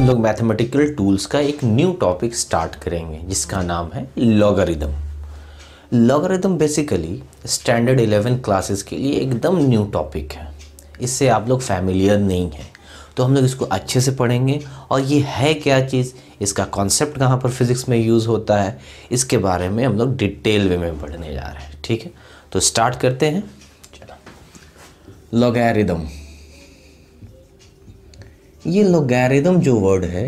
हम लोग mathematical tools का एक न्यू टॉपिक स्टार्ट करेंगे जिसका नाम है logarithm logarithm basically standard eleven classes के लिए एकदम न्यू टॉपिक है इससे आप लोग फैमिलियर नहीं हैं तो हम लोग इसको अच्छे से पढ़ेंगे और ये है क्या चीज़ इसका कॉन्सेप्ट कहाँ पर फिज़िक्स में यूज़ होता है इसके बारे में हम लोग डिटेल वे में पढ़ने जा रहे हैं ठीक है तो स्टार्ट करते हैं चलो लॉगरिदम ये लोगारिदम जो वर्ड है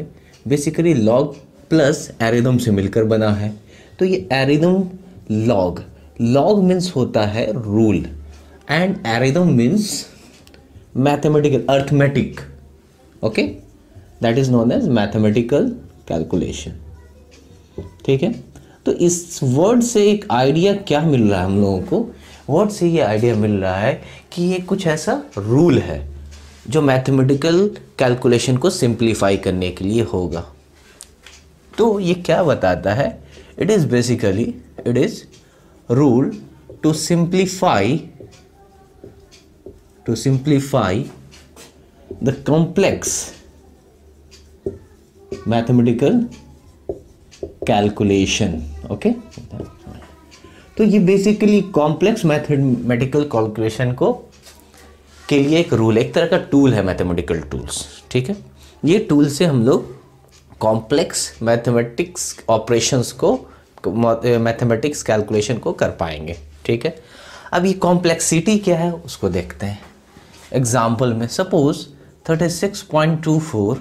बेसिकली लॉग प्लस एरिदम से मिलकर बना है तो ये एरिदम लॉग लॉग मीन्स होता है rule and arithm means mathematical arithmetic okay that is known as mathematical calculation ठीक है तो इस वर्ड से एक आइडिया क्या मिल रहा है हम लोगों को वर्ड से ये आइडिया मिल रहा है कि ये कुछ ऐसा रूल है जो मैथमेटिकल कैलकुलेशन को सिंप्लीफाई करने के लिए होगा तो ये क्या बताता है it is basically it is rule to simplify to simplify the complex mathematical calculation okay तो ये बेसिकली कॉम्प्लेक्स मैथमेटिकल कैलकुलेशन को के लिए एक रूल एक तरह का टूल है मैथमेटिकल टूल्स ठीक है ये टूल से हम लोग कॉम्प्लेक्स मैथमेटिक्स ऑपरेशंस को मैथमेटिक्स कैलकुलेशन को कर पाएंगे ठीक है अब ये कॉम्प्लेक्सिटी क्या है उसको देखते हैं एग्जाम्पल में सपोज 36.24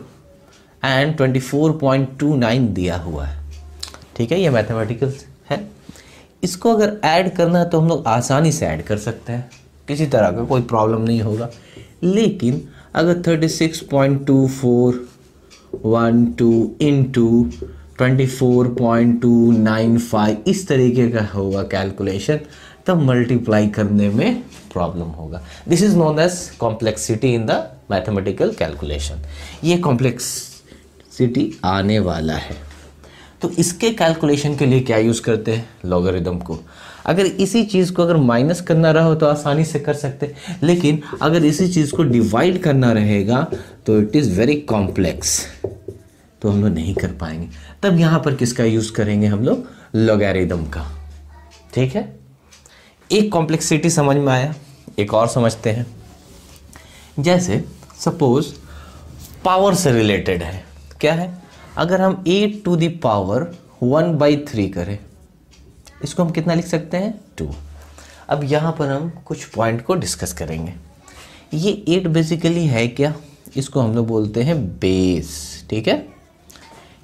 एंड 24.29 दिया हुआ है ठीक है ये मैथमेटिकल है इसको अगर ऐड करना है तो हम लोग आसानी से ऐड कर सकते हैं किसी तरह का कोई प्रॉब्लम नहीं होगा लेकिन अगर thirty six point two four one two into twenty four point two nine five इस तरीके का होगा कैलकुलेशन तब मल्टीप्लाई करने में प्रॉब्लम होगा this is known as complexity in the mathematical calculation ये कॉम्प्लेक्सिटी आने वाला है तो इसके कैलकुलेशन के लिए क्या यूज़ करते हैं लॉगरिदम को अगर इसी चीज़ को अगर माइनस करना रहो तो आसानी से कर सकते लेकिन अगर इसी चीज़ को डिवाइड करना रहेगा तो इट इज़ वेरी कॉम्प्लेक्स तो हम लोग नहीं कर पाएंगे तब यहाँ पर किसका यूज़ करेंगे हम लोग लोगेरिदम का ठीक है एक कॉम्प्लेक्सिटी समझ में आया एक और समझते हैं जैसे सपोज पावर से रिलेटेड है क्या है अगर हम a to the power one by three करें इसको हम कितना लिख सकते हैं टू अब यहाँ पर हम कुछ पॉइंट को डिस्कस करेंगे ये एट बेसिकली है क्या इसको हम लोग बोलते हैं बेस ठीक है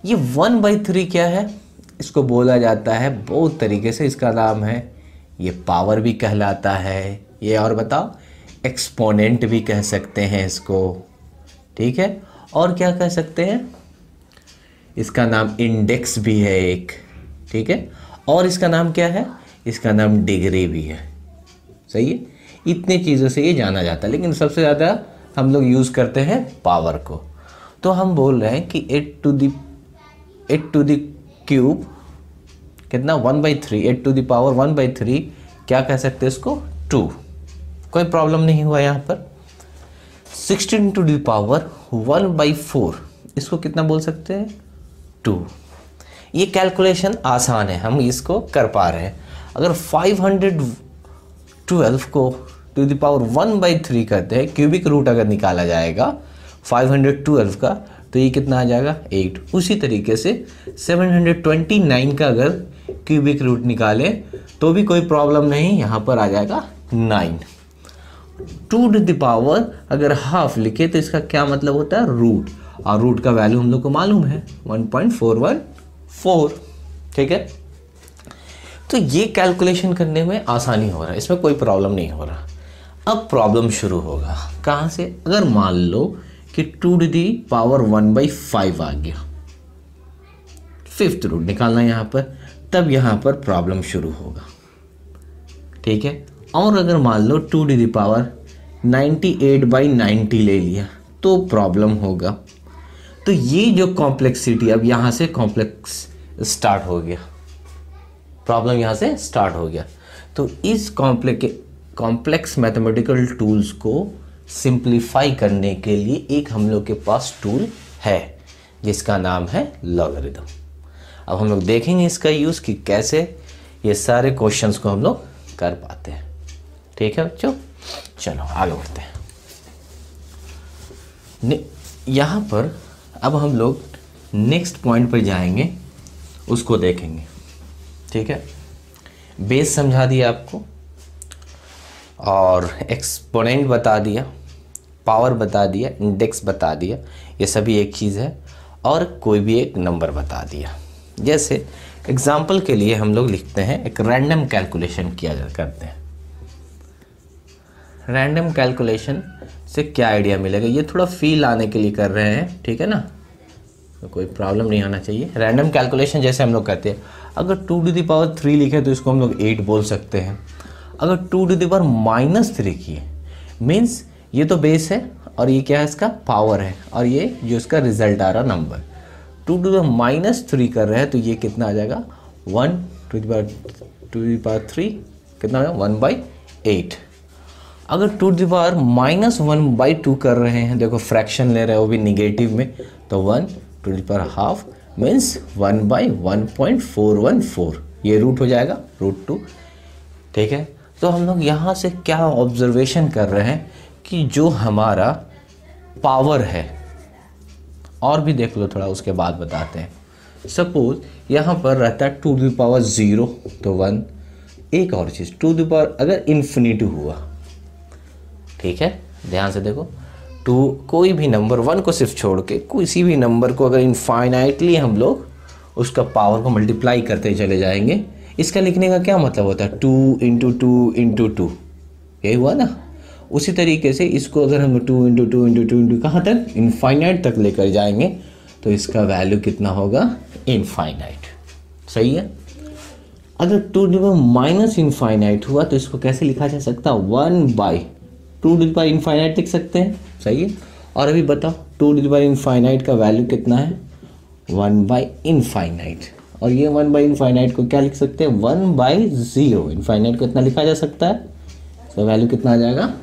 ये वन बाई थ्री क्या है इसको बोला जाता है बहुत तरीके से इसका नाम है ये पावर भी कहलाता है ये और बताओ एक्सपोनेंट भी कह सकते हैं इसको ठीक है और क्या कह सकते हैं इसका नाम इंडेक्स भी है एक ठीक है और इसका नाम क्या है इसका नाम डिग्री भी है सही है इतने चीज़ों से ये जाना जाता है लेकिन सबसे ज़्यादा हम लोग यूज़ करते हैं पावर को तो हम बोल रहे हैं कि eight to the eight to the cube कितना one by three eight to the power one by three क्या कह सकते हैं इसको टू कोई प्रॉब्लम नहीं हुआ यहाँ पर sixteen to power one by four इसको कितना बोल सकते हैं टू ये कैलकुलेशन आसान है हम इसको कर पा रहे हैं अगर 512 को to the power one by three करते हैं क्यूबिक रूट अगर निकाला जाएगा 512 का तो ये कितना आ जाएगा एट उसी तरीके से 729 का अगर क्यूबिक रूट निकालें तो भी कोई प्रॉब्लम नहीं यहाँ पर आ जाएगा nine two to the power अगर हाफ लिखे तो इसका क्या मतलब होता है रूट और रूट का वैल्यू हम लोग को मालूम है 1.41 फोर ठीक है तो ये कैलकुलेशन करने में आसानी हो रहा है इसमें कोई प्रॉब्लम नहीं हो रहा अब प्रॉब्लम शुरू होगा कहाँ से अगर मान लो कि two to the power one by five आ गया फिफ्थ रूट निकालना यहाँ पर तब यहाँ पर प्रॉब्लम शुरू होगा ठीक है और अगर मान लो two to the power ninety eight by ninety ले लिया तो प्रॉब्लम होगा तो ये जो कॉम्प्लेक्सिटी अब यहाँ से कॉम्प्लेक्स स्टार्ट हो गया प्रॉब्लम यहाँ से स्टार्ट हो गया तो इस कॉम्प्लेके कॉम्प्लेक्स मैथमेटिकल टूल्स को सिंप्लीफाई करने के लिए एक हम लोग के पास टूल है जिसका नाम है लॉगरिदम अब हम लोग देखेंगे इसका यूज़ कि कैसे ये सारे क्वेश्चंस को हम लोग कर पाते हैं ठीक है बच्चों चलो आगे बढ़ते हैं यहाँ पर अब हम लोग नेक्स्ट पॉइंट पर जाएंगे उसको देखेंगे ठीक है बेस समझा दिया आपको और एक्सपोनेंट बता दिया पावर बता दिया इंडेक्स बता दिया ये सभी एक चीज़ है और कोई भी एक नंबर बता दिया जैसे एग्ज़ाम्पल के लिए हम लोग लिखते हैं एक रैंडम कैलकुलेशन किया करते हैं रैंडम कैलकुलेशन से क्या आइडिया मिलेगा ये थोड़ा फील आने के लिए कर रहे हैं ठीक है ना तो कोई प्रॉब्लम नहीं आना चाहिए रैंडम कैलकुलेशन जैसे हम लोग कहते हैं अगर टू टू दावर थ्री लिखे तो इसको हम लोग एट बोल सकते हैं अगर two to the power minus three किए मीन्स ये तो बेस है और ये क्या है इसका पावर है और ये जो इसका रिजल्ट आ रहा number two to the power minus three कर रहे हैं तो ये कितना आ जाएगा one two the power two the power three कितना आ जाएगा वन बाई एट अगर two the power minus one by two कर रहे हैं देखो फ्रैक्शन ले रहे हो भी निगेटिव में तो one two the power half means one by one point four one four ये रूट हो जाएगा रूट टू ठीक है तो हम लोग यहाँ से क्या ऑब्जर्वेशन कर रहे हैं कि जो हमारा पावर है और भी देख लो थोड़ा उसके बाद बताते हैं सपोज यहाँ पर रहता है टू दी पावर ज़ीरो तो वन एक और चीज़ टू दी पावर अगर इन्फिनिटी हुआ ठीक है ध्यान से देखो टू कोई भी नंबर वन को सिर्फ छोड़ के किसी भी नंबर को अगर इनफाइनाइटली हम लोग उसका पावर को मल्टीप्लाई करते चले जाएंगे इसका लिखने का क्या मतलब होता है two into two into two यही हुआ ना उसी तरीके से इसको अगर हम two into two into two into कहाँ तक इनफाइनाइट तक लेकर जाएंगे तो इसका वैल्यू कितना होगा इनफाइनाइट सही है अगर टू डिवाइड माइनस इनफाइनाइट हुआ तो इसको कैसे लिखा जा सकता one by two this by infinite लिख सकते हैं सही है और अभी बताओ टू डिज बाई इनफाइनाइट का वैल्यू कितना है वन बाई इनफाइनाइट और ये वन बाई इनफाइनाइट को क्या लिख सकते हैं वन बाई ज़ीरो इनफाइनाइट को इतना लिखा जा सकता है तो वैल्यू कितना आ जाएगा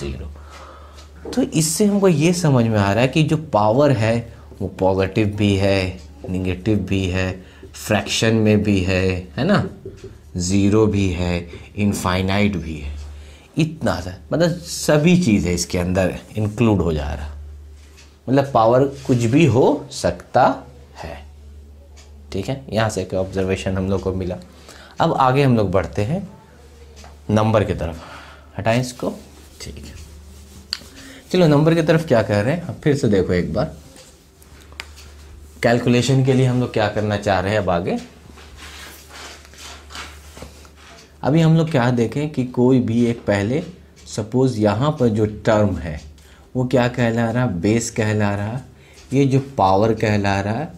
ज़ीरो तो इससे हमको ये समझ में आ रहा है कि जो पावर है वो पॉजिटिव भी है निगेटिव भी है फ्रैक्शन में भी है है ना ज़ीरो भी है इनफाइनाइट भी है इतना सा मतलब सभी चीज़ है इसके अंदर इंक्लूड हो जा रहा मतलब पावर कुछ भी हो सकता है ठीक है यहाँ से एक ऑब्जर्वेशन हम लोग को मिला अब आगे हम लोग बढ़ते हैं नंबर की तरफ हटाएं इसको ठीक है चलो नंबर की तरफ क्या कर रहे हैं अब फिर से देखो एक बार कैलकुलेशन के लिए हम लोग क्या करना चाह रहे हैं अब आगे अभी हम लोग क्या देखें कि कोई भी एक पहले सपोज़ यहाँ पर जो टर्म है वो क्या कहला रहा बेस कहला रहा ये जो पावर कहला रहा है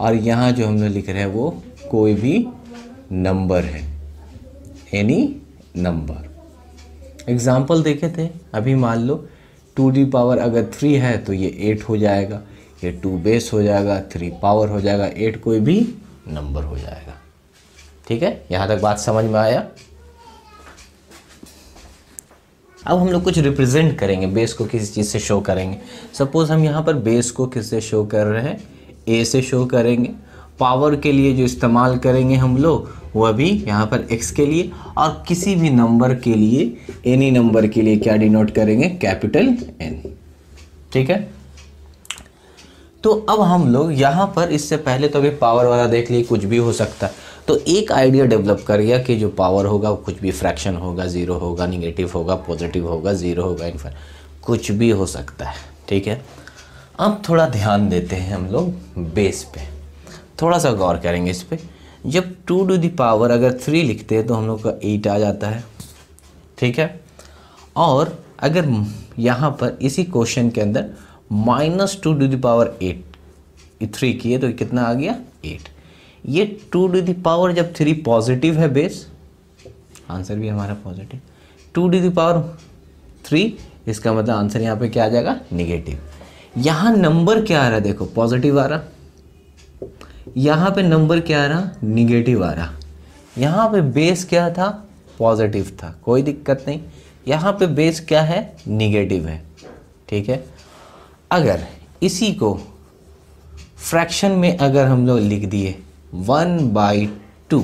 और यहाँ जो हम लोग लिख रहे हैं वो कोई भी नंबर है एनी नंबर एग्ज़ाम्पल देखे थे अभी मान लो टू डी पावर अगर थ्री है तो ये एट हो जाएगा ये टू बेस हो जाएगा थ्री पावर हो जाएगा एट कोई भी नंबर हो जाएगा ठीक है यहाँ तक बात समझ में आया अब हम लोग कुछ रिप्रेजेंट करेंगे बेस को किसी चीज़ से शो करेंगे सपोज़ हम यहाँ पर बेस को किससे शो कर रहे हैं ए से शो करेंगे पावर के लिए जो इस्तेमाल करेंगे हम लोग वह भी यहाँ पर एक्स के लिए और किसी भी नंबर के लिए एनी नंबर के लिए क्या डिनोट करेंगे कैपिटल एन ठीक है तो अब हम लोग यहाँ पर इससे पहले तो अभी पावर वाला देख लिए कुछ भी हो सकता है तो एक आइडिया डेवलप कर गया कि जो पावर होगा वो कुछ भी फ्रैक्शन होगा ज़ीरो होगा निगेटिव होगा पॉजिटिव होगा ज़ीरो होगा इन कुछ भी हो सकता है ठीक है अब थोड़ा ध्यान देते हैं हम लोग बेस पे थोड़ा सा गौर करेंगे इस पर जब टू टू दावर अगर थ्री लिखते हैं तो हम लोग का एट आ जाता है ठीक है और अगर यहाँ पर इसी क्वेश्चन के अंदर minus two to the power eight three किए तो कितना आ गया एट ये टू टू दावर जब थ्री पॉजिटिव है बेस आंसर भी हमारा positive two to the power three इसका मतलब आंसर यहाँ पे क्या आ जाएगा निगेटिव यहाँ नंबर क्या आ रहा है देखो पॉजिटिव आ रहा यहाँ पे नंबर क्या आ रहा निगेटिव आ रहा यहाँ पे बेस क्या था पॉजिटिव था कोई दिक्कत नहीं यहाँ पे बेस क्या है निगेटिव है ठीक है अगर इसी को फ्रैक्शन में अगर हम लोग लिख दिए वन बाई टू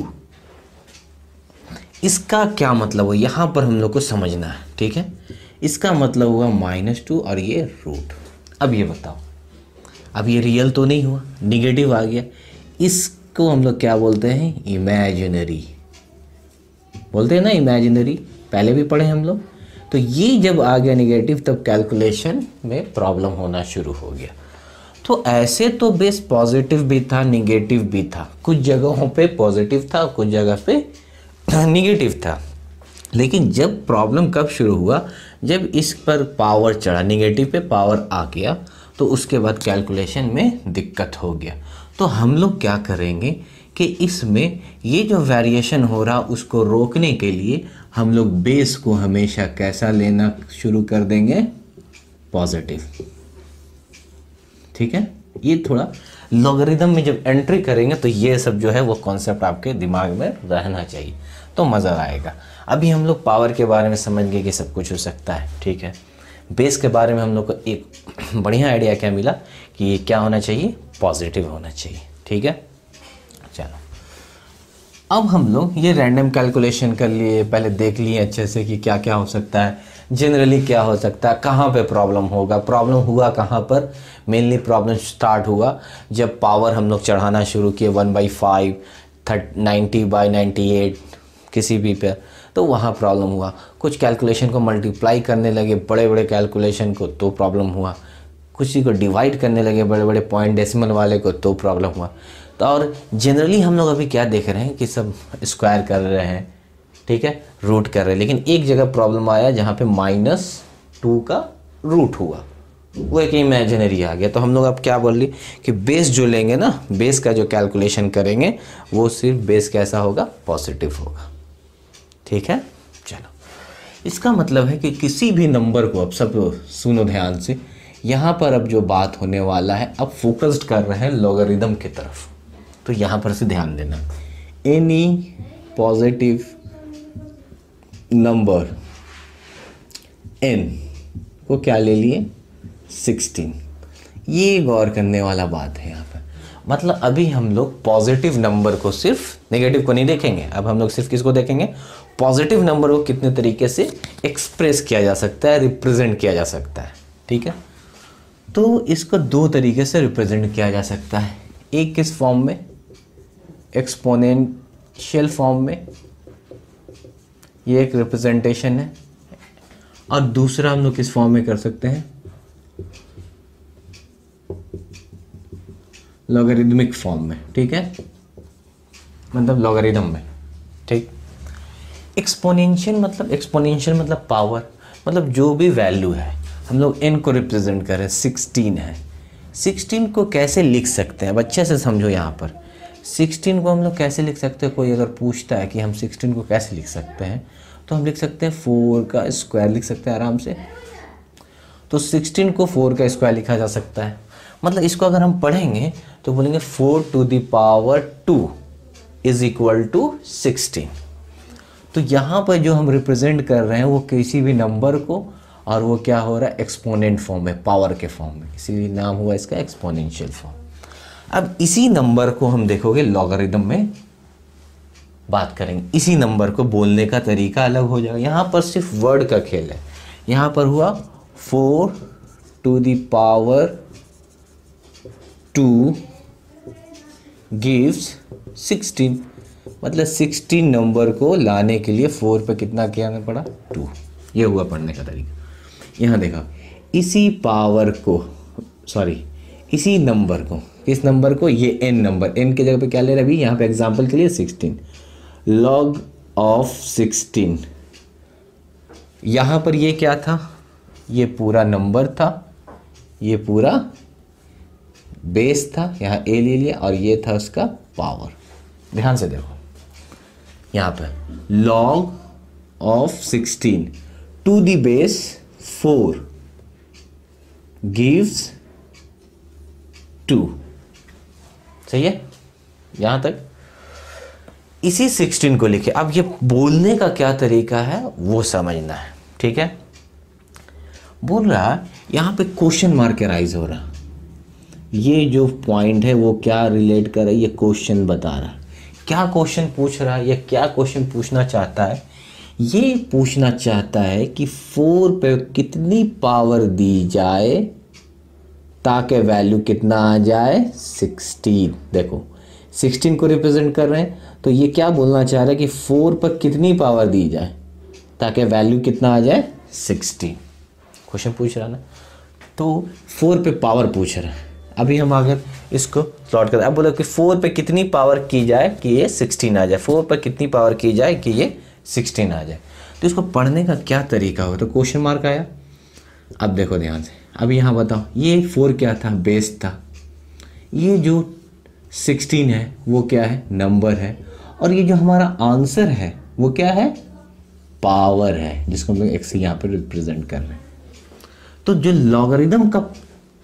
इसका क्या मतलब हुआ यहाँ पर हम लोग को समझना है ठीक है इसका मतलब हुआ माइनस टू और ये रूट अब ये बताओ अब ये रियल तो नहीं हुआ निगेटिव आ गया इसको हम लोग क्या बोलते हैं इमेजिनरी बोलते हैं ना इमेजिनरी पहले भी पढ़े हम लोग तो ये जब आ गया निगेटिव तब कैलकुलेशन में प्रॉब्लम होना शुरू हो गया तो ऐसे तो बेस पॉजिटिव भी था निगेटिव भी था कुछ जगहों पे पॉजिटिव था कुछ जगह पे निगेटिव था लेकिन जब प्रॉब्लम कब शुरू हुआ जब इस पर पावर चढ़ा निगेटिव पे पावर आ गया तो उसके बाद कैलकुलेशन में दिक्कत हो गया तो हम लोग क्या करेंगे कि इसमें ये जो वेरिएशन हो रहा उसको रोकने के लिए हम लोग बेस को हमेशा कैसा लेना शुरू कर देंगे पॉजिटिव ठीक है ये थोड़ा लॉगरिदम में जब एंट्री करेंगे तो ये सब जो है वो कॉन्सेप्ट आपके दिमाग में रहना चाहिए तो मज़ा आएगा अभी हम लोग पावर के बारे में समझ गए कि सब कुछ हो सकता है ठीक है बेस के बारे में हम लोग को एक बढ़िया आइडिया क्या मिला कि ये क्या होना चाहिए पॉजिटिव होना चाहिए ठीक है चलो अब हम लोग ये रैंडम कैलकुलेशन कर लिए पहले देख लिए अच्छे से कि क्या क्या हो सकता है जनरली क्या हो सकता है कहाँ पे प्रॉब्लम होगा प्रॉब्लम हुआ कहाँ पर मेनली प्रॉब्लम स्टार्ट हुआ जब पावर हम लोग चढ़ाना शुरू किए one by five thirty ninety by ninety eight किसी भी पे तो वहाँ प्रॉब्लम हुआ कुछ कैलकुलेशन को मल्टीप्लाई करने लगे बड़े बड़े कैलकुलेशन को तो प्रॉब्लम हुआ कुछ को डिवाइड करने लगे बड़े बड़े पॉइंट डेसिमल वाले को तो प्रॉब्लम हुआ तो और जनरली हम लोग अभी क्या देख रहे हैं कि सब स्क्वायर कर रहे हैं ठीक है रूट कर रहे हैं लेकिन एक जगह प्रॉब्लम आया जहाँ पे माइनस टू का रूट हुआ वो एक इमेजिनरी आ गया तो हम लोग अब क्या बोल रही कि बेस जो लेंगे ना बेस का जो कैलकुलेशन करेंगे वो सिर्फ बेस कैसा होगा पॉजिटिव होगा ठीक है चलो इसका मतलब है कि किसी भी नंबर को अब सब सुनो ध्यान से यहाँ पर अब जो बात होने वाला है अब फोकस्ड कर रहे हैं लॉगरिदम की तरफ तो यहाँ पर से ध्यान देना एनी पॉजिटिव नंबर एन को क्या ले लिए सिक्सटीन ये गौर करने वाला बात है यहाँ पर मतलब अभी हम लोग पॉजिटिव नंबर को सिर्फ नेगेटिव को नहीं देखेंगे अब हम लोग सिर्फ किसको देखेंगे पॉजिटिव नंबर को कितने तरीके से एक्सप्रेस किया जा सकता है रिप्रेजेंट किया जा सकता है ठीक है तो इसको दो तरीके से रिप्रेजेंट किया जा सकता है एक किस फॉर्म में एक्सपोनेंशियल फॉर्म में ये एक रिप्रेजेंटेशन है और दूसरा हम लोग किस फॉर्म में कर सकते हैं लॉगरिदमिक फॉर्म में ठीक है मतलब लॉगरिदम में ठीक एक्सपोनेंशियल मतलब एक्सपोनेंशियल मतलब पावर मतलब जो भी वैल्यू है हम लोग एन को रिप्रेजेंट करें सिक्सटीन है सिक्सटीन को कैसे लिख सकते हैं अब अच्छे से समझो यहाँ पर सिक्सटीन को हम लोग कैसे लिख सकते हैं कोई अगर पूछता है कि हम सिक्सटीन को कैसे लिख सकते हैं तो हम लिख सकते हैं फोर का स्क्वायर लिख सकते हैं आराम से तो सिक्सटीन को फोर का स्क्वायर लिखा जा सकता है मतलब इसको अगर हम पढ़ेंगे तो बोलेंगे four to the power two is equal to sixteen तो यहाँ पर जो हम रिप्रेजेंट कर रहे हैं वो किसी भी नंबर को और वो क्या हो रहा है एक्सपोनेंट फॉर्म में पावर के फॉर्म में इसीलिए नाम हुआ इसका एक्सपोनेंशियल फॉर्म अब इसी नंबर को हम देखोगे लॉगरिदम में बात करेंगे इसी नंबर को बोलने का तरीका अलग हो जाएगा यहाँ पर सिर्फ वर्ड का खेल है यहाँ पर हुआ four to the power two gives sixteen मतलब सिक्सटीन नंबर को लाने के लिए फोर पे कितना किया पड़ा टू ये हुआ पढ़ने का तरीका यहाँ देखा इसी पावर को सॉरी इसी नंबर को किस नंबर को ये एन नंबर एन के जगह पे क्या ले रहे अभी यहाँ पे एग्जाम्पल के लिए सिक्सटीन लॉग ऑफ सिक्सटीन यहाँ पर ये क्या था ये पूरा नंबर था ये पूरा बेस था यहाँ ए ले लिया और ये था उसका पावर ध्यान से देखो यहाँ पर log of sixteen to the base four gives two सही है यहां तक इसी सिक्सटीन को लिखे अब ये बोलने का क्या तरीका है वो समझना है ठीक है बोल रहा यहां पे क्वेश्चन मार्क राइज हो रहा ये जो पॉइंट है वो क्या रिलेट कर रहा है ये क्वेश्चन बता रहा क्या क्वेश्चन पूछ रहा है या क्या क्वेश्चन पूछना चाहता है ये पूछना चाहता है कि फोर पे कितनी पावर दी जाए ताकि वैल्यू कितना आ जाए सिक्सटीन देखो सिक्सटीन को रिप्रेजेंट कर रहे हैं तो ये क्या बोलना चाह रहा है कि फोर पर कितनी पावर दी जाए ताकि वैल्यू कितना आ जाए सिक्सटीन क्वेश्चन पूछ रहा ना तो फोर पे पावर पूछ रहा है अभी हम अगर इसको प्लॉट कर अब बोलो कि फोर पे कितनी पावर की जाए कि ये सिक्सटीन आ जाए फोर पर कितनी पावर की जाए कि ये सिक्सटीन आ जाए तो इसको पढ़ने का क्या तरीका हो तो क्वेश्चन मार्क आया अब देखो ध्यान से अब यहाँ बताओ ये फोर क्या था बेस था ये जो सिक्सटीन है वो क्या है नंबर है और ये जो हमारा आंसर है वो क्या है पावर है जिसको हम लोग एक्स यहाँ पर रिप्रेजेंट कर रहे हैं तो जो लॉगरिदम का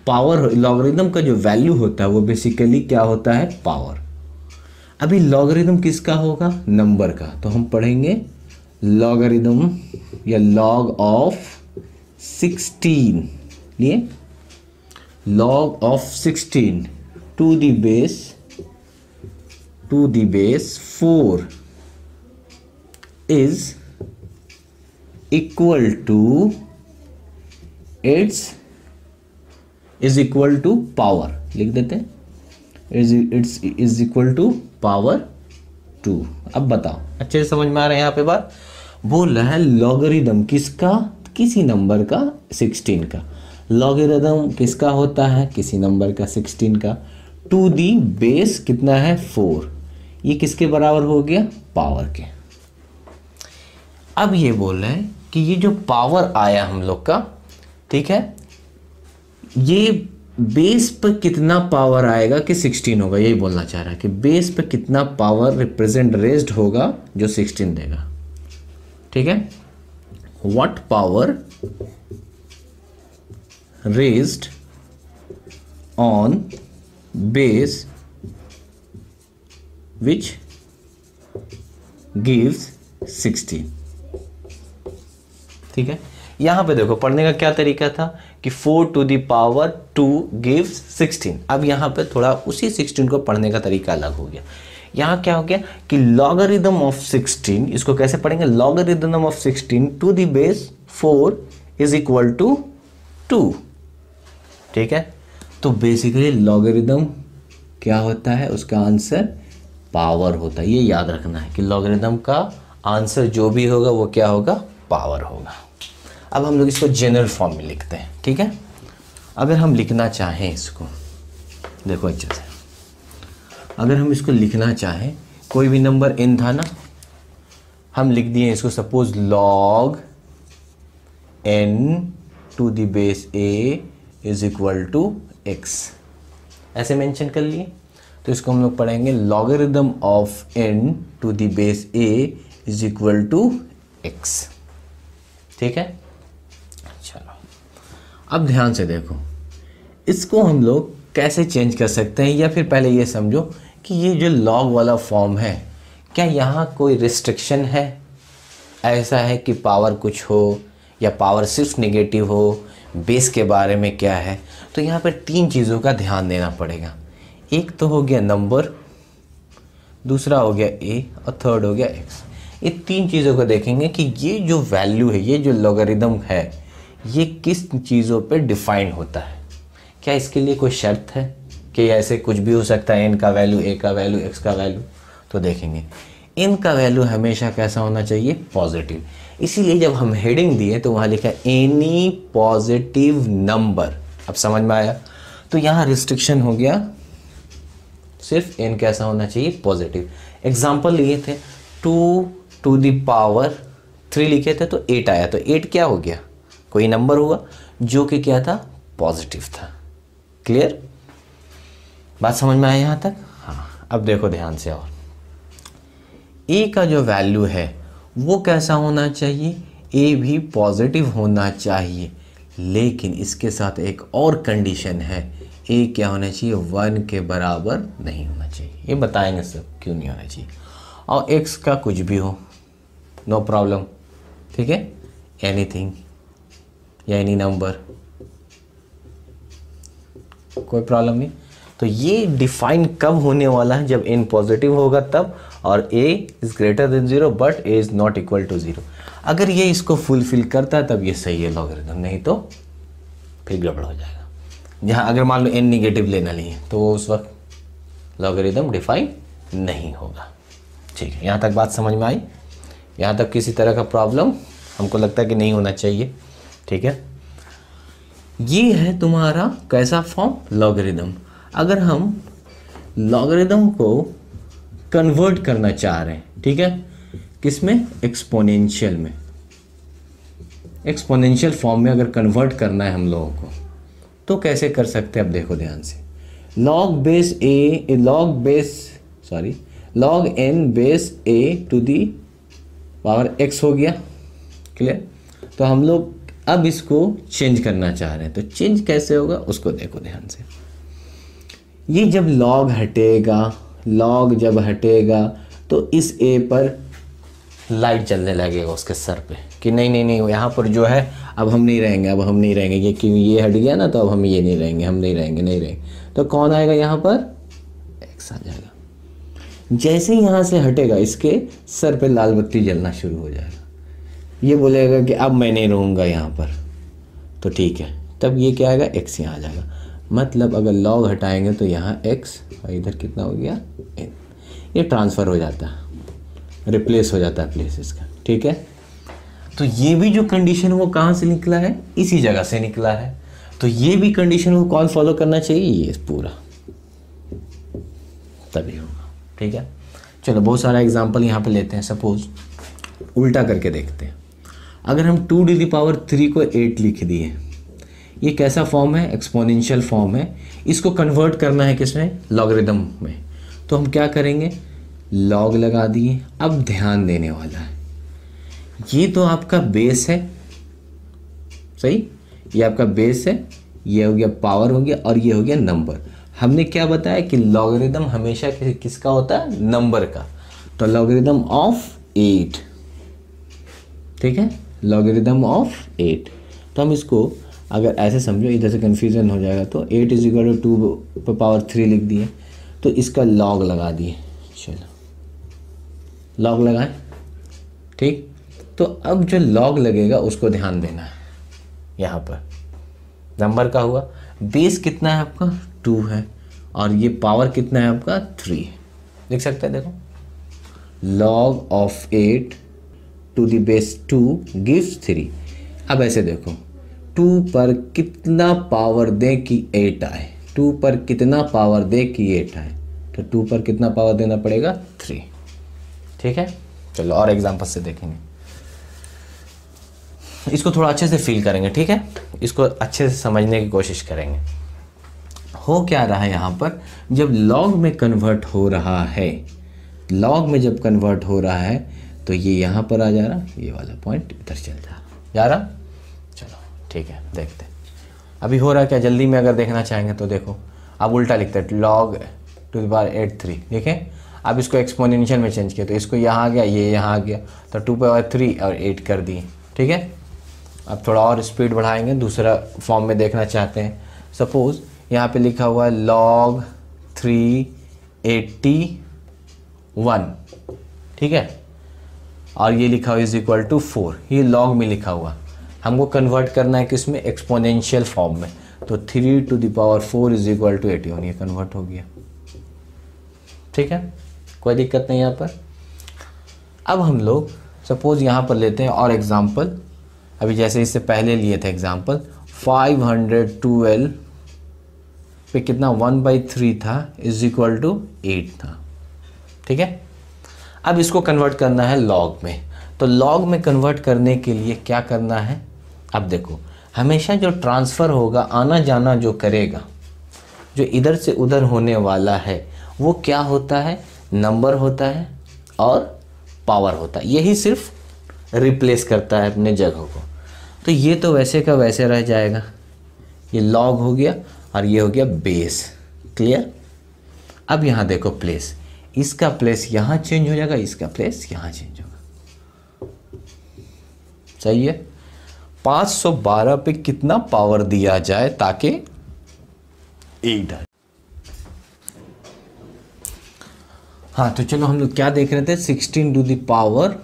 पावर लॉगरिदम का जो वैल्यू होता है वो बेसिकली क्या होता है पावर अभी लॉगरिदम किसका होगा नंबर का तो हम पढ़ेंगे लॉगरिदम या लॉग ऑफ सिक्सटीन लिए log of 16 to the base to the base 4 is equal to its is equal to power लिख देते हैं is it's is equal to power two अब बताओ अच्छे से समझ में आ रहे हैं यहाँ पे बात बोल रहा है लॉगरिदम किसका किसी नंबर का सिक्सटीन का लॉगरिदम किसका होता है किसी नंबर का सिक्सटीन का टू दी बेस कितना है फोर ये किसके बराबर हो गया पावर के अब ये बोल रहे हैं कि ये जो पावर आया हम लोग का ठीक है ये बेस पर कितना पावर आएगा कि 16 होगा यही बोलना चाह रहा है कि बेस पर कितना पावर रिप्रेजेंट रेस्ड होगा जो 16 देगा ठीक है what power raised on base which gives 60 ठीक है यहां पे देखो पढ़ने का क्या तरीका था कि 4 टू द पावर 2 गिव्स 16 अब यहां पे थोड़ा उसी 16 को पढ़ने का तरीका अलग हो गया यहां क्या हो गया कि लॉगरिदम ऑफ 16 इसको कैसे पढ़ेंगे logarithm of 16 to the base 4 is equal to 2 ठीक है तो बेसिकली लॉगरिदम क्या होता है उसका आंसर पावर होता है ये याद रखना है कि लॉगरिदम का आंसर जो भी होगा वो क्या होगा पावर होगा अब हम लोग इसको जनरल फॉर्म में लिखते हैं ठीक है अगर हम लिखना चाहें इसको देखो अच्छे से अगर हम इसको लिखना चाहें कोई भी नंबर इन था ना हम लिख दिए इसको suppose log N to the base A is equal to X ऐसे मेंशन कर लिए तो इसको हम लोग पढ़ेंगे logarithm of N to the base A is equal to X ठीक है चलो अब ध्यान से देखो इसको हम लोग कैसे चेंज कर सकते हैं या फिर पहले ये समझो कि ये जो लॉग वाला फॉर्म है क्या यहाँ कोई रिस्ट्रिक्शन है ऐसा है कि पावर कुछ हो या पावर सिर्फ नेगेटिव हो बेस के बारे में क्या है तो यहाँ पर तीन चीज़ों का ध्यान देना पड़ेगा एक तो हो गया नंबर दूसरा हो गया ए और थर्ड हो गया एक्स ये तीन चीज़ों को देखेंगे कि ये जो वैल्यू है ये जो लॉगरिदम है ये किस चीज़ों पे डिफाइंड होता है क्या इसके लिए कोई शर्त है कि ऐसे कुछ भी हो सकता है एन का वैल्यू ए का वैल्यू एक्स का वैल्यू तो देखेंगे इनका वैल्यू हमेशा कैसा होना चाहिए पॉजिटिव इसीलिए जब हम हेडिंग दिए तो वहाँ लिखा एनी पॉजिटिव नंबर अब समझ में आया तो यहाँ रिस्ट्रिक्शन हो गया सिर्फ एन कैसा होना चाहिए पॉजिटिव एग्जाम्पल लिए थे टू टू दावर थ्री लिखे थे तो एट आया तो एट क्या हो गया कोई नंबर हुआ जो कि क्या था पॉजिटिव था क्लियर बात समझ में आया यहां तक हाँ अब देखो ध्यान से और ए e का जो वैल्यू है वो कैसा होना चाहिए ए भी पॉजिटिव होना चाहिए लेकिन इसके साथ एक और कंडीशन है ए क्या होना चाहिए वन के बराबर नहीं होना चाहिए ये बताएंगे सब क्यों नहीं होना चाहिए और एक्स का कुछ भी हो नो प्रॉब्लम ठीक है एनी थिंग या एनी नंबर कोई प्रॉब्लम नहीं तो ये डिफाइन कब होने वाला है जब एन पॉजिटिव होगा तब और A is greater than zero but A is not equal to zero अगर ये इसको फुलफिल करता है तब ये सही है लॉगरिथम नहीं तो फिर गड़बड़ हो जाएगा यहाँ अगर मान लो एन निगेटिव लेना नहीं है तो वो उस वक्त लॉगरिदम डिफाइन नहीं होगा ठीक है यहाँ तक बात समझ में आई यहाँ तक किसी तरह का प्रॉब्लम हमको लगता है कि नहीं होना चाहिए ठीक है ये है तुम्हारा कैसा फॉर्म लॉगरिदम अगर हम लॉगरिदम को कन्वर्ट करना चाह रहे हैं ठीक है किस में एक्सपोनेंशियल में एक्सपोनेंशियल फॉर्म में अगर कन्वर्ट करना है हम लोगों को तो कैसे कर सकते हैं अब देखो ध्यान से log base A log base sorry log N base A to the power X हो गया क्लियर तो हम लोग अब इसको चेंज करना चाह रहे हैं तो चेंज कैसे होगा उसको देखो ध्यान से ये जब लॉग हटेगा लॉग जब हटेगा तो इस ए पर लाइट चलने लगेगा उसके सर पे कि नहीं नहीं नहीं यहाँ पर जो है अब हम नहीं रहेंगे अब हम नहीं रहेंगे ये क्यों ये हट गया ना तो अब हम ये नहीं रहेंगे हम नहीं रहेंगे नहीं रहेंगे तो कौन आएगा यहाँ पर एक्स आ जाएगा जैसे ही यहाँ से हटेगा इसके सर पे लाल बत्ती जलना शुरू हो जाएगा ये बोलेगा कि अब मैं नहीं रहूँगा यहाँ पर तो ठीक है तब ये क्या आएगा एक्स यहाँ आ जाएगा मतलब अगर लॉग हटाएंगे तो यहाँ एक्स और इधर कितना हो गया एन ये ट्रांसफ़र हो जाता रिप्लेस हो जाता है प्लेसेस का ठीक है तो ये भी जो कंडीशन वो कहाँ से निकला है इसी जगह से निकला है तो ये भी कंडीशन को कौन फॉलो करना चाहिए ये पूरा तभी होगा ठीक है चलो बहुत सारा एग्जाम्पल यहाँ पे लेते हैं सपोज उल्टा करके देखते हैं अगर हम टू डी पावर थ्री को एट लिख दिए ये कैसा फॉर्म है एक्सपोनेंशियल फॉर्म है इसको कन्वर्ट करना है किसमें लॉगरिदम में तो हम क्या करेंगे लॉग लगा दिए अब ध्यान देने वाला है ये तो आपका बेस है सही ये आपका बेस है ये हो गया पावर हो गया और ये हो गया नंबर हमने क्या बताया कि लॉगरिदम हमेशा कि, किसका होता है नंबर का तो लॉगरिदम ऑफ एट ठीक है लॉगरिदम ऑफ एट तो हम इसको अगर ऐसे समझो इधर से कन्फ्यूज़न हो जाएगा तो eight is equal to two पर पावर थ्री लिख दिए तो इसका लॉग लगा दिए चलो लॉग लगाए ठीक तो अब जो लॉग लगेगा उसको ध्यान देना है यहाँ पर नंबर का हुआ बेस कितना है आपका टू है और ये पावर कितना है आपका थ्री है लिख सकते हैं देखो log of eight to the base two gives three अब ऐसे देखो टू पर कितना पावर दें कि एट आए टू पर कितना पावर दें कि एट आए तो टू पर कितना पावर देना पड़ेगा थ्री ठीक है चलो और एग्जाम्पल से देखेंगे इसको थोड़ा अच्छे से फील करेंगे ठीक है इसको अच्छे से समझने की कोशिश करेंगे हो क्या रहा है यहाँ पर जब लॉग में कन्वर्ट हो रहा है लॉग में जब कन्वर्ट हो रहा है तो ये यहाँ पर आ जा रहा ये वाला पॉइंट इधर चल जा रहा जा रहा ठीक है देखते अभी हो रहा क्या जल्दी में अगर देखना चाहेंगे तो देखो अब उल्टा लिखते हैं लॉग टू बार एट थ्री ठीक है अब इसको एक्सपोनेंशियल में चेंज किया तो इसको यहाँ आ गया ये यहाँ आ गया तो टू पावर थ्री और एट कर दिए ठीक है अब थोड़ा और स्पीड बढ़ाएंगे दूसरा फॉर्म में देखना चाहते हैं सपोज़ यहाँ पे लिखा हुआ है लॉग थ्री एट्टी वन ठीक है और ये लिखा हुआ इज इक्वल टू फोर ये लॉग में लिखा हुआ हमको कन्वर्ट करना है कि उसमें एक्सपोनेंशियल फॉर्म में तो three to the power four is equal to eighty one ये कन्वर्ट हो गया ठीक है कोई दिक्कत नहीं यहाँ पर अब हम लोग सपोज़ यहाँ पर लेते हैं और एग्ज़ाम्पल अभी जैसे इससे पहले लिए थे एग्ज़ाम्पल फाइव हंड्रेड ट्वेल्व पे कितना वन बाई थ्री था इज इक्वल टू एट था ठीक है अब इसको कन्वर्ट करना है लॉग में तो लॉग में कन्वर्ट करने के लिए क्या करना है अब देखो हमेशा जो ट्रांसफ़र होगा आना जाना जो करेगा जो इधर से उधर होने वाला है वो क्या होता है नंबर होता है और पावर होता है यही सिर्फ रिप्लेस करता है अपने जगह को तो ये तो वैसे का वैसे रह जाएगा ये लॉग हो गया और ये हो गया बेस क्लियर अब यहाँ देखो प्लेस इसका प्लेस यहाँ चेंज हो जाएगा इसका प्लेस यहाँ चेंज होगा सही है 512 पे कितना पावर दिया जाए ताकि एट हाँ तो चलो हम लोग क्या देख रहे थे 16 टू दावर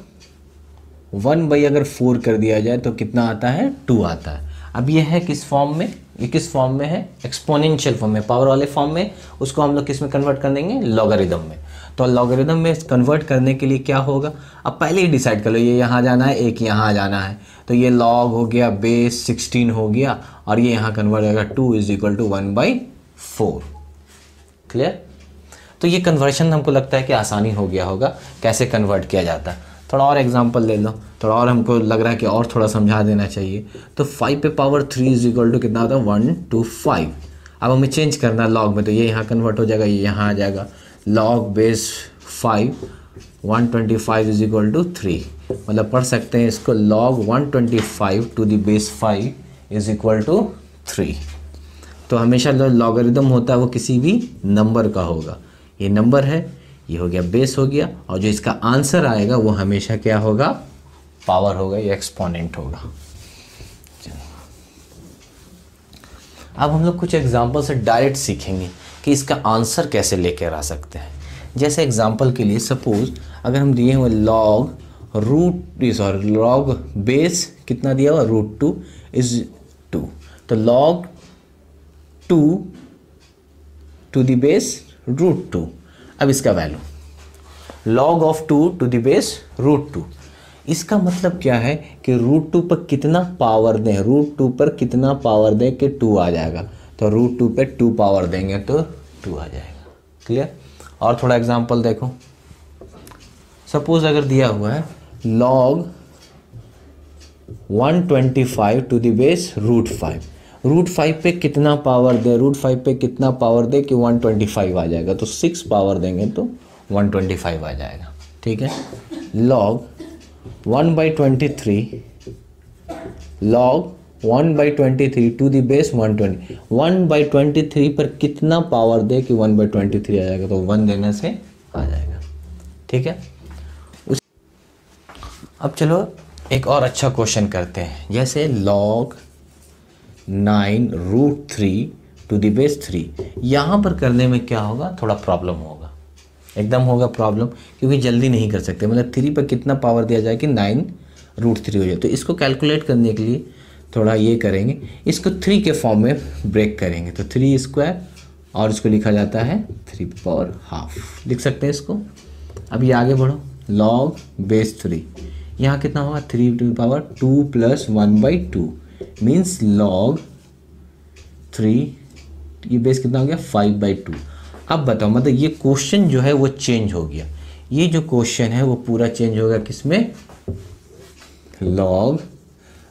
वन बाई अगर फोर कर दिया जाए तो कितना आता है टू आता है अब ये है किस फॉर्म में ये किस फॉर्म में है एक्सपोनेंशियल फॉर्म में पावर वाले फॉर्म में उसको हम लोग किस में कन्वर्ट कर देंगे लॉगरिदम में तो लॉगरिदम में कन्वर्ट करने के लिए क्या होगा अब पहले ही डिसाइड कर लो ये यहाँ जाना है एक यहाँ जाना है तो ये लॉग हो गया बेस सिक्सटीन हो गया और ये यहाँ कन्वर्ट हो two is equal to one by four clear तो ये कन्वर्शन हमको लगता है कि आसानी हो गया होगा कैसे कन्वर्ट किया जाता है थोड़ा और एग्जाम्पल ले लो थोड़ा और हमको लग रहा है कि और थोड़ा समझा देना चाहिए तो फाइव पे power three is equal to कितना होता है वन टू फाइव अब हमें चेंज करना है लॉग में तो ये यहाँ कन्वर्ट हो जाएगा ये यहाँ आ जाएगा log base five one twenty five is equal to three मतलब पढ़ सकते हैं इसको log one twenty five to the base five is equal to three तो हमेशा जो लॉगरिदम होता है वो किसी भी नंबर का होगा ये नंबर है ये हो गया बेस हो गया और जो इसका आंसर आएगा वो हमेशा क्या होगा पावर होगा या एक्सपोनेंट होगा अब हम लोग कुछ एग्जाम्पल से डायरेक्ट सीखेंगे कि इसका आंसर कैसे लेकर आ सकते हैं जैसे एग्ज़ाम्पल के लिए सपोज़ अगर हम दिए हुए log root sorry log base कितना दिया हुआ रूट टू इज टू तो लॉग टू टू देश रूट टू अब इसका value log of two to the base root two इसका मतलब क्या है कि रूट टू पर कितना पावर दें रूट टू पर कितना पावर दें कि टू आ जाएगा तो रूट टू पे टू पावर देंगे तो टू आ जाएगा क्लियर और थोड़ा एग्जाम्पल देखो सपोज अगर दिया हुआ है log 125 to the base root five root five पे कितना पावर दे रूट फाइव पे कितना पावर दे कि 125 आ जाएगा तो सिक्स पावर देंगे तो 125 आ जाएगा ठीक है log one by twenty three log one by twenty three to the base one twenty one by twenty three पर कितना पावर दे कि वन बाई ट्वेंटी थ्री आ जाएगा तो वन देने से आ जाएगा ठीक है उस अब चलो एक और अच्छा क्वेश्चन करते हैं जैसे log nine root three to the base three यहाँ पर करने में क्या होगा थोड़ा प्रॉब्लम होगा एकदम होगा प्रॉब्लम क्योंकि जल्दी नहीं कर सकते मतलब थ्री पर कितना पावर दिया जाए कि नाइन रूट थ्री हो जाए तो इसको कैलकुलेट करने के लिए थोड़ा ये करेंगे इसको थ्री के फॉर्म में ब्रेक करेंगे तो थ्री स्क्वायर और इसको लिखा जाता है थ्री पावर हाफ लिख सकते हैं इसको अभी आगे बढ़ो लॉग बेस थ्री यहाँ कितना होगा three to power two plus one by two means log three ये बेस कितना हो गया फाइव बाई टू अब बताओ मतलब ये क्वेश्चन जो है वो चेंज हो गया ये जो क्वेश्चन है वो पूरा चेंज हो गया किसमें लॉग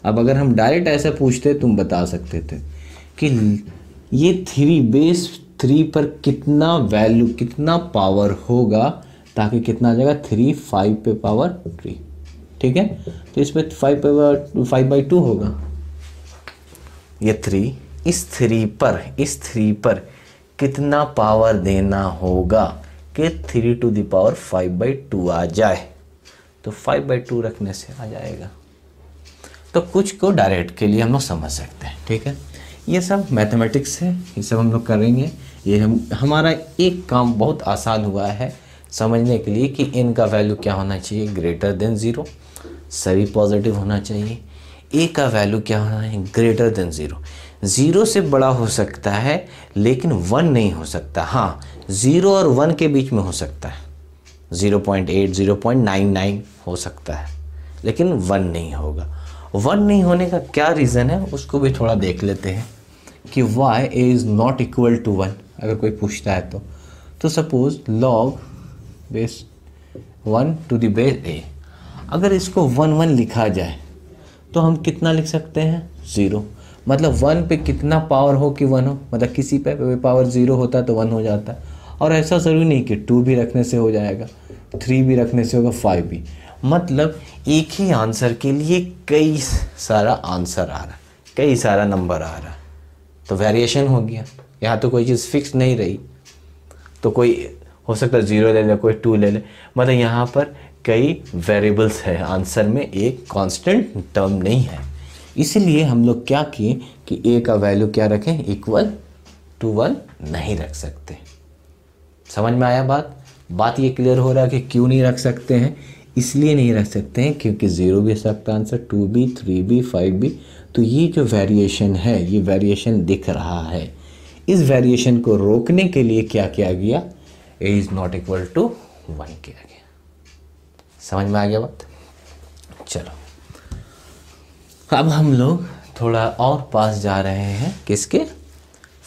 अब अगर हम डायरेक्ट ऐसे पूछते तुम बता सकते थे कि ये थ्री बेस थ्री पर कितना वैल्यू कितना पावर होगा ताकि कितना आ जाएगा थ्री फाइव पे पावर थ्री ठीक है तो इसमें फाइव पे पावर फाइव बाई टू होगा ये थ्री इस थ्री पर इस थ्री पर कितना पावर देना होगा कि three to the power five by two आ जाए तो फाइव बाई टू रखने से आ जाएगा तो कुछ को डायरेक्ट के लिए हम लोग समझ सकते हैं ठीक है ये सब मैथमेटिक्स है ये सब हम लोग करेंगे ये हम हमारा एक काम बहुत आसान हुआ है समझने के लिए कि एन का वैल्यू क्या होना चाहिए ग्रेटर देन ज़ीरो सभी पॉजिटिव होना चाहिए ए का वैल्यू क्या होना है ग्रेटर देन ज़ीरो ज़ीरो से बड़ा हो सकता है लेकिन वन नहीं हो सकता हाँ ज़ीरो और वन के बीच में हो सकता है zero point eight zero point nine nine हो सकता है लेकिन वन नहीं होगा वन नहीं होने का क्या रीज़न है उसको भी थोड़ा देख लेते हैं कि why A is not equal to one अगर कोई पूछता है तो तो suppose log base one to the base A अगर इसको वन वन लिखा जाए तो हम कितना लिख सकते हैं ज़ीरो मतलब वन पे कितना पावर हो कि वन हो मतलब किसी पे, पे पावर ज़ीरो होता है तो वन हो जाता है और ऐसा ज़रूरी नहीं कि टू भी रखने से हो जाएगा थ्री भी रखने से होगा फाइव भी मतलब एक ही आंसर के लिए कई सारा आंसर आ रहा कई सारा नंबर आ रहा तो वेरिएशन हो गया यहाँ तो कोई चीज़ फिक्स नहीं रही तो कोई हो सकता है ज़ीरो ले ले कोई टू ले ले मतलब यहाँ पर कई वेरिएबल्स है आंसर में एक कांस्टेंट टर्म नहीं है इसीलिए हम लोग क्या किए कि ए का वैल्यू क्या रखें इक्वल टू वन नहीं रख सकते समझ में आया बात बात ये क्लियर हो रहा है कि क्यों नहीं रख सकते हैं इसलिए नहीं रख सकते हैं क्योंकि ज़ीरो भी सकता answer two be three be five be तो ये जो वेरिएशन है ये वेरिएशन दिख रहा है इस वेरिएशन को रोकने के लिए क्या किया गया A is not equal to one किया गया समझ में आ गया बात चलो अब हम लोग थोड़ा और पास जा रहे हैं किसके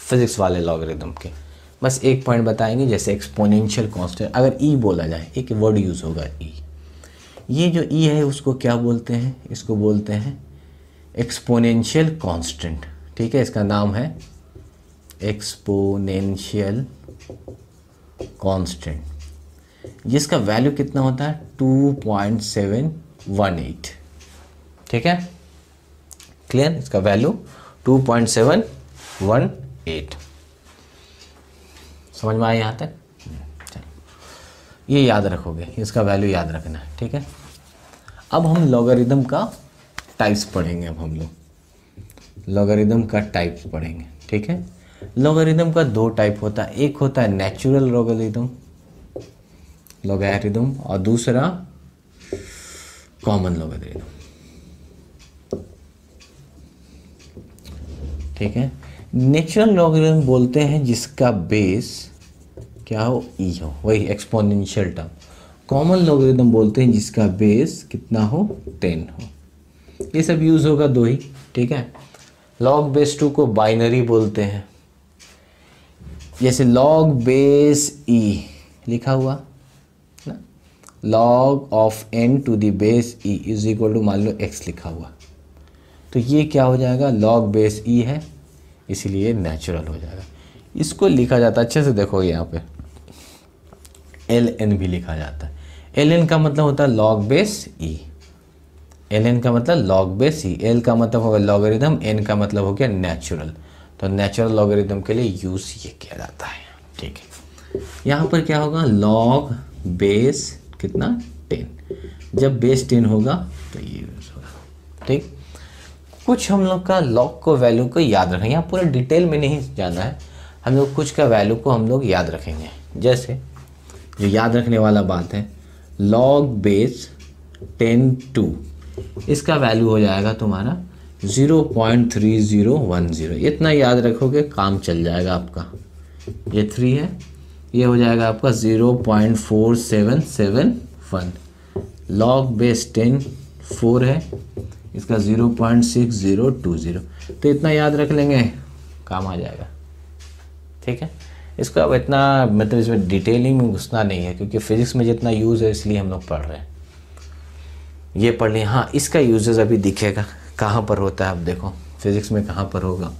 फिज़िक्स वाले लॉगरिदम के बस एक पॉइंट बताएंगे जैसे एक्सपोनेंशियल कॉन्स्टेंट अगर ई e बोला जाए एक वर्ड यूज़ होगा ई e। ये जो ई e है उसको क्या बोलते हैं इसको बोलते हैं एक्सपोनेंशियल कांस्टेंट ठीक है इसका नाम है एक्सपोनेंशियल कांस्टेंट जिसका वैल्यू कितना होता है 2.718 ठीक है क्लियर इसका वैल्यू 2.718 समझ में आया यहाँ तक ये याद रखोगे इसका वैल्यू याद रखना है ठीक है अब हम लॉगरिदम का टाइप्स पढ़ेंगे अब हम लोग लॉगरिदम का टाइप्स पढ़ेंगे ठीक है लॉगरिदम का दो टाइप होता है एक होता है नेचुरल लॉगरिदम लॉगरिदम और दूसरा कॉमन लॉगरिदम ठीक है नेचुरल लॉगरिदम बोलते हैं जिसका बेस क्या हो ई हो वही एक्सपोनेंशियल टर्म कॉमन लोगरिदम बोलते हैं जिसका बेस कितना हो टेन हो ये सब यूज़ होगा दो ही ठीक है लॉग बेस टू को बाइनरी बोलते हैं जैसे लॉग बेस ई लिखा हुआ ना log of N to the base E is equal to मान लो एक्स लिखा हुआ तो ये क्या हो जाएगा लॉग बेस ई है इसीलिए नेचुरल हो जाएगा इसको लिखा जाता है अच्छे से देखोगे यहाँ पे एल एन भी लिखा जाता है एल एन का मतलब होता है लॉग बेस ई एल एन का मतलब लॉग बेस ई एल मतलब का मतलब हो गया लॉगरिदम एन का मतलब हो गया नेचुरल तो नेचुरल लॉगरिदम के लिए यूज़ ये किया जाता है ठीक है यहाँ पर क्या होगा लॉग बेस कितना टेन जब बेस टेन होगा तो ये यूज़ होगा ठीक कुछ हम लोग का लॉग को वैल्यू को याद रखें यहाँ पूरा डिटेल में नहीं जाना है हम लोग कुछ का वैल्यू को हम लोग याद रखेंगे जैसे जो याद रखने वाला बात है लॉग बेस टेन टू इसका वैल्यू हो जाएगा तुम्हारा zero point three zero one zero इतना याद रखोगे काम चल जाएगा आपका ये थ्री है ये हो जाएगा आपका zero point four seven seven one log base ten four है इसका zero point six zero two zero तो इतना याद रख लेंगे काम आ जाएगा ठीक है इसका अब इतना मतलब इसमें डिटेलिंग में घुसना नहीं है क्योंकि फिज़िक्स में जितना यूज़ है इसलिए हम लोग पढ़ रहे हैं ये पढ़ लें हाँ इसका यूजेज अभी दिखेगा कहाँ पर होता है अब देखो फिज़िक्स में कहाँ पर होगा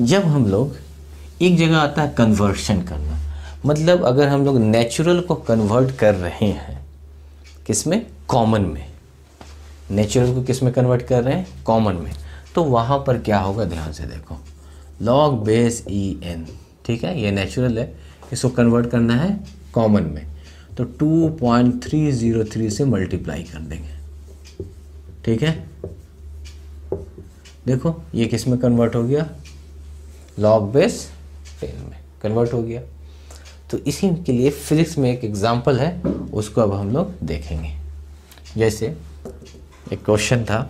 जब हम लोग एक जगह आता है कन्वर्शन करना मतलब अगर हम लोग नेचुरल को कन्वर्ट कर रहे हैं किस में कॉमन में नेचुरल को किस में कन्वर्ट कर रहे हैं कॉमन में तो वहाँ पर क्या होगा ध्यान से देखो लॉग बेस ई एन ठीक है ये नेचुरल है इसको कन्वर्ट करना है कॉमन में तो 2.303 से मल्टीप्लाई कर देंगे ठीक है देखो ये किस में कन्वर्ट हो गया लॉग बेस टेन में कन्वर्ट हो गया तो इसी के लिए फिजिक्स में एक एग्जाम्पल है उसको अब हम लोग देखेंगे जैसे एक क्वेश्चन था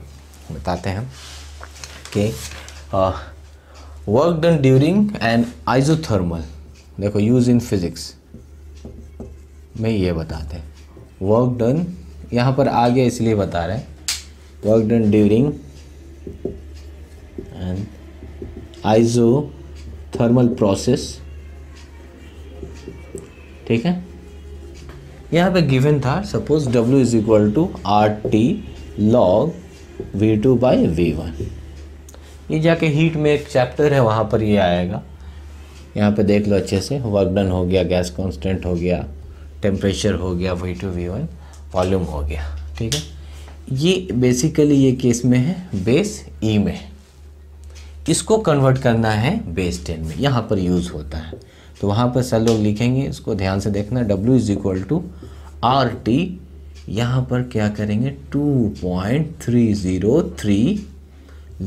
बताते हैं कि work done during an isothermal देखो यूज इन फिजिक्स में ये बताते हैं वर्क डन यहाँ पर आगे इसलिए बता रहे हैं work done during and thermal process ठीक है यहाँ पे गिवन था suppose W is equal to R T log V two by V one ये जाके हीट में एक चैप्टर है वहाँ पर ये आएगा यहाँ पे देख लो अच्छे से वर्क डन हो गया गैस कांस्टेंट हो गया टेम्परेचर हो गया V two V one volume हो गया ठीक है ये बेसिकली ये केस में है बेस ई e में इसको कन्वर्ट करना है बेस टेन में यहाँ पर यूज़ होता है तो वहाँ पर सर लोग लिखेंगे इसको ध्यान से देखना W is equal to R T यहाँ पर क्या करेंगे two point three zero three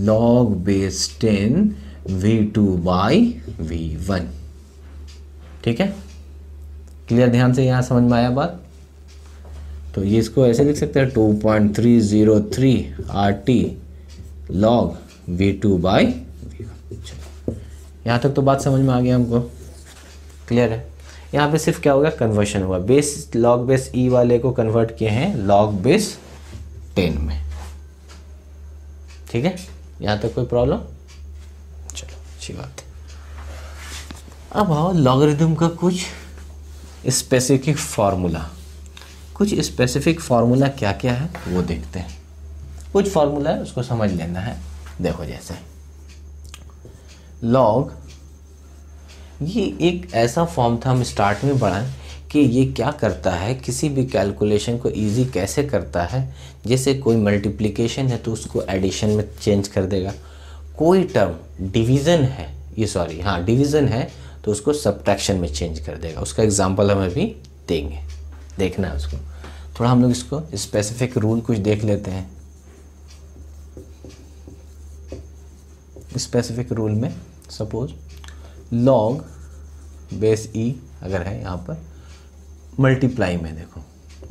log base ten V two by V one ठीक है क्लियर ध्यान से यहां समझ में आया बात तो ये इसको ऐसे लिख सकते हैं two point three zero three R T log V two by V यहाँ तक तो बात समझ में आ गया हमको क्लियर है यहाँ पे सिर्फ क्या हो गया कन्वर्शन हुआ बेस लॉग बेस ई वाले को कन्वर्ट किए हैं लॉग बेस टेन में ठीक है यहाँ तक कोई प्रॉब्लम चलो अच्छी बात है अब आओ लॉगरिदम का कुछ स्पेसिफिक फार्मूला कुछ स्पेसिफिक फार्मूला क्या क्या है वो देखते हैं कुछ फार्मूला है उसको समझ लेना है देखो जैसे लॉग ये एक ऐसा फॉर्म था हम स्टार्ट में बढ़ाएं कि ये क्या करता है किसी भी कैलकुलेशन को इजी कैसे करता है जैसे कोई मल्टीप्लिकेशन है तो उसको एडिशन में चेंज कर देगा कोई टर्म डिवीज़न है ये सॉरी हाँ डिवीज़न है तो उसको सब्ट्रैक्शन में चेंज कर देगा उसका एग्जाम्पल हम अभी देंगे देखना है उसको थोड़ा हम लोग इसको स्पेसिफिक रूल कुछ देख लेते हैं स्पेसिफिक रूल में सपोज लॉग बेस ई अगर है यहाँ पर मल्टीप्लाई में देखो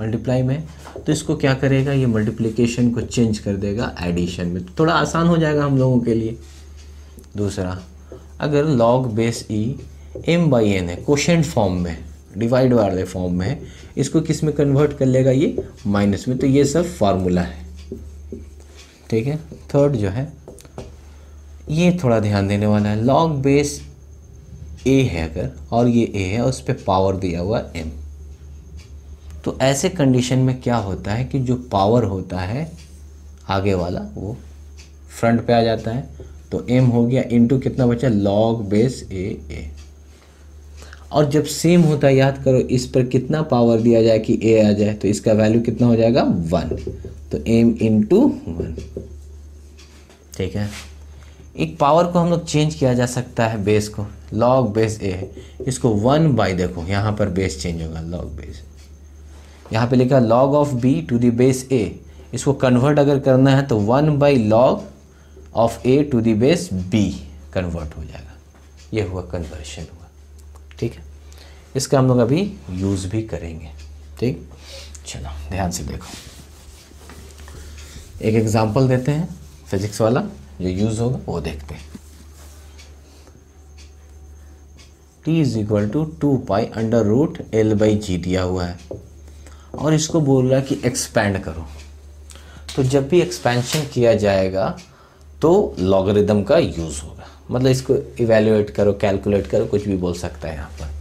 मल्टीप्लाई में तो इसको क्या करेगा ये मल्टीप्लीकेशन को चेंज कर देगा एडिशन में तो थोड़ा आसान हो जाएगा हम लोगों के लिए दूसरा अगर log base E M by N है क्वेश्चन फॉर्म में डिवाइड वाले फॉर्म में है इसको किस में कन्वर्ट कर लेगा ये माइनस में तो ये सब फार्मूला है ठीक है थर्ड जो है ये थोड़ा ध्यान देने वाला है लॉग बेस ए है अगर और ये ए है उस पर पावर दिया हुआ एम तो ऐसे कंडीशन में क्या होता है कि जो पावर होता है आगे वाला वो फ्रंट पे आ जाता है तो एम हो गया इनटू कितना बचा लॉग बेस ए ए और जब सेम होता है याद करो इस पर कितना पावर दिया जाए कि ए आ जाए तो इसका वैल्यू कितना हो जाएगा वन तो एम इंटू वन ठीक है एक पावर को हम लोग चेंज किया जा सकता है बेस को लॉग बेस ए है इसको वन बाई देखो यहाँ पर बेस चेंज होगा लॉग बेस यहाँ पे लिखा log of b to the base a इसको कन्वर्ट अगर करना है तो one by log of A to the base B convert हो जाएगा ये हुआ कन्वर्शन हुआ ठीक है इसका हम लोग अभी यूज़ भी करेंगे ठीक चलो ध्यान से देखो एक एग्ज़ाम्पल देते हैं फिजिक्स वाला जो यूज़ होगा वो देखते हैं T is equal to two pi under root L by G दिया हुआ है और इसको बोल रहा है कि एक्सपेंड करो तो जब भी एक्सपेंशन किया जाएगा तो लॉगरिदम का यूज़ होगा मतलब इसको इवेल्युएट करो कैलकुलेट करो कुछ भी बोल सकता है यहाँ पर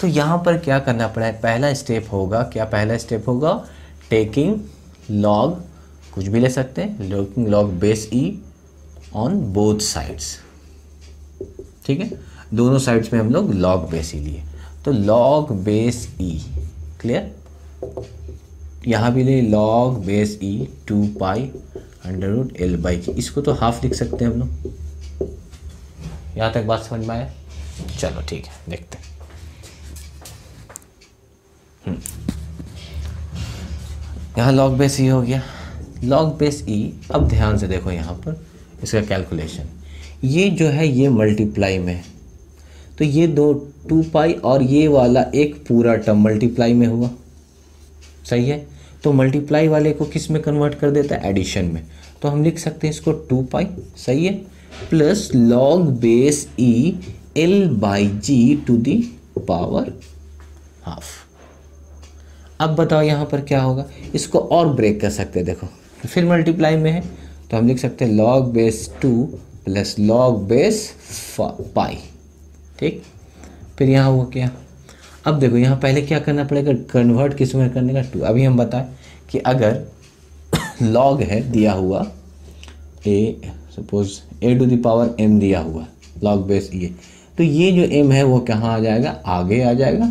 तो यहाँ पर क्या करना पड़ा है पहला स्टेप होगा क्या पहला स्टेप होगा टेकिंग लॉग कुछ भी ले सकते हैं locking log base e on both sides ठीक है दोनों साइड्स में हम लोग लॉग बेस ई लिए तो लॉग बेस ई क्लियर यहाँ भी ले log base e two pi under root L by की इसको तो हाफ लिख सकते हैं हम लोग यहाँ तक बात समझ में आया चलो ठीक है देखते हैं हम्म। यहाँ लॉग बेस ई हो गया लॉग बेस ई अब ध्यान से देखो यहाँ पर इसका कैलकुलेशन ये जो है ये मल्टीप्लाई में तो ये दो टू पाई और ये वाला एक पूरा टर्म मल्टीप्लाई में हुआ सही है तो मल्टीप्लाई वाले को किस में कन्वर्ट कर देता है एडिशन में तो हम लिख सकते हैं इसको टू पाई सही है plus log base E l by g to the power half अब बताओ यहाँ पर क्या होगा इसको और ब्रेक कर सकते हैं देखो फिर मल्टीप्लाई में है तो हम लिख सकते हैं log base two plus log base pi ठीक फिर यहाँ हुआ क्या अब देखो यहाँ पहले क्या करना पड़ेगा कन्वर्ट किस में करने का टू अभी हम बताएं कि अगर लॉग है दिया हुआ a suppose a to the power m दिया हुआ लॉग बेस ये तो ये जो एम है वो कहाँ आ जाएगा आगे आ जाएगा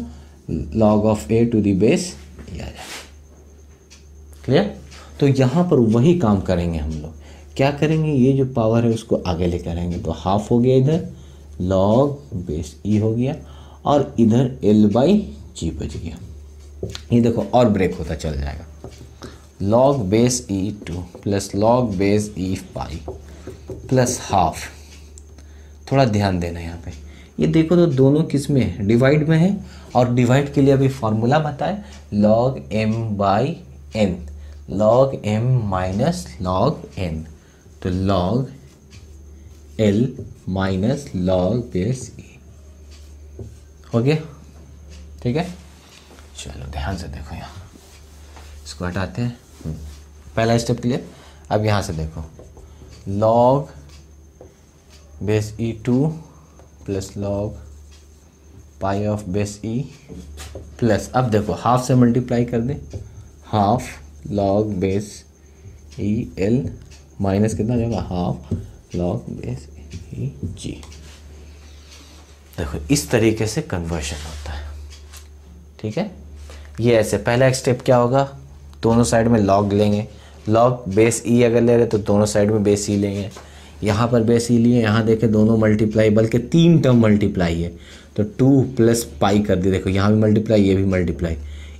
log of A to the base ये आ जाएगा क्लियर तो यहाँ पर वही काम करेंगे हम लोग क्या करेंगे ये जो पावर है उसको आगे लेकर आएंगे तो हाफ हो गया इधर लॉग बेस ई हो गया और इधर एल बाई जी बच गया ये देखो और ब्रेक होता चल जाएगा log base e two plus log base e pi plus half थोड़ा ध्यान देना यहाँ पे ये देखो तो दोनों किस में डिवाइड में है और डिवाइड के लिए अभी फार्मूला बताए log m by n log m minus log n तो log l minus log base e हो गया ठीक है चलो ध्यान से देखो यहाँ इसको हटाते हैं पहला स्टेप क्लियर अब यहाँ से देखो log base e two plus log pi of base e plus अब देखो हाफ से मल्टीप्लाई कर दें हाफ लॉग बेस ई एल माइनस कितना जाएगा half log base e g देखो इस तरीके से कन्वर्शन होता है ठीक है ये ऐसे पहला स्टेप क्या होगा दोनों साइड में लॉग लेंगे लॉग बेस ई अगर ले रहे तो दोनों साइड में बेस ई e लेंगे यहाँ पर बेस ई e लिए यहाँ देखे दोनों मल्टीप्लाई बल्कि तीन टर्म मल्टीप्लाई है तो टू प्लस पाई कर दिए देखो यहाँ भी मल्टीप्लाई ये भी मल्टीप्लाई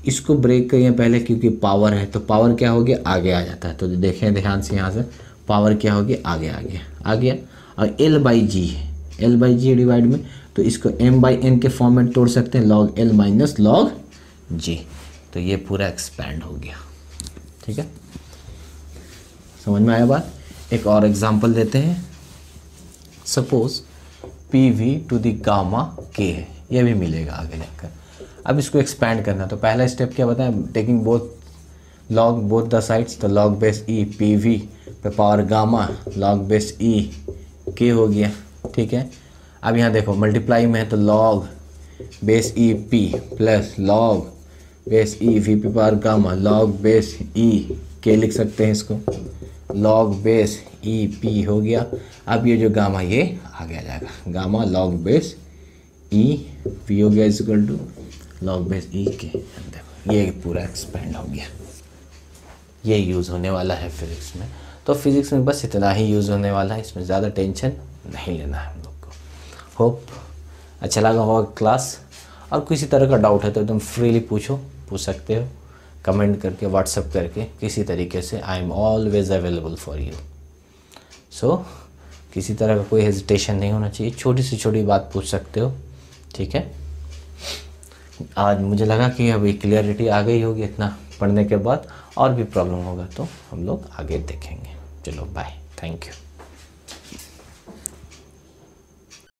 इसको ब्रेक करिए पहले क्योंकि पावर है तो पावर क्या हो गया आगे आ जाता है तो देखें ध्यान से यहाँ से पावर क्या हो गया आगे आ गया आ गया और एल बाई जी है एल बाई जी डिवाइड में तो इसको m बाई एन के फॉर्म में तोड़ सकते हैं log l minus log j तो ये पूरा एक्सपैंड हो गया ठीक है समझ में आया बात एक और एग्जाम्पल देते हैं suppose p v to the gamma के है यह भी मिलेगा आगे जाकर अब इसको एक्सपैंड करना तो पहला स्टेप क्या बताएं taking both log both the sides तो log base e p v पे power gamma log base e के हो गया ठीक है अब यहाँ देखो मल्टीप्लाई में है तो log base e p plus log base e v p power gamma log base e के लिख सकते हैं इसको लॉग बेस ई पी हो गया अब ये जो गामा ये आ गया जाएगा gamma log base e p हो गया is to log base e के देखो ये पूरा एक्सपेंड हो गया ये यूज़ होने वाला है फिज़िक्स में तो फिज़िक्स में बस इतना ही यूज़ होने वाला है इसमें ज़्यादा टेंशन नहीं लेना है होप अच्छा लगा होगा क्लास और किसी तरह का डाउट है तो एकदम फ्रीली पूछो पूछ सकते हो कमेंट करके व्हाट्सअप करके किसी तरीके से I am always available for you so किसी तरह का कोई हेजिटेशन नहीं होना चाहिए छोटी से छोटी बात पूछ सकते हो ठीक है आज मुझे लगा कि अभी क्लियरिटी आ गई होगी इतना पढ़ने के बाद और भी प्रॉब्लम होगा तो हम लोग आगे देखेंगे चलो बाय थैंक यू